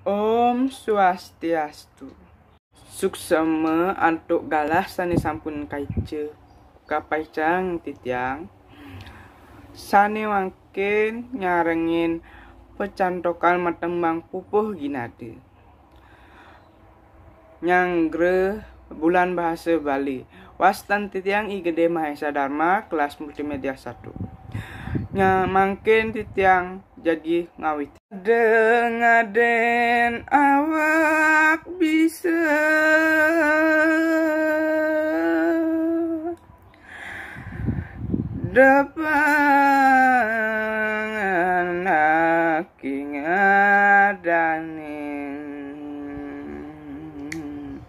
Om Swastiastu. Suksama antuk galah sani sampun kaice. cang titiang. Sani wangkin nyarengin pecantokan matembang pupuh ginade. nyanggre bulan bahasa Bali. Wastan titiang igede Mahesa Dharma kelas multimedia 1. nyamangkin mangkin titiang jadi ngawit dengan awak bisa dapat anak ngadanin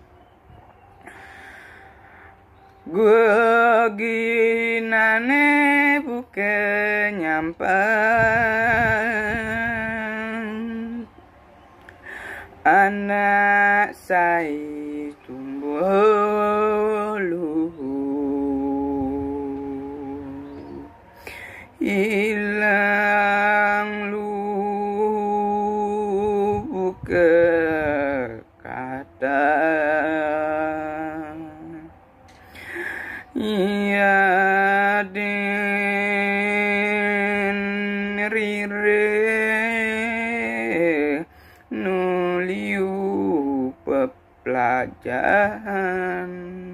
gue ne buke nyampai anak saya tumbuh luhur hilang lubuk kata ia den rire pelajaran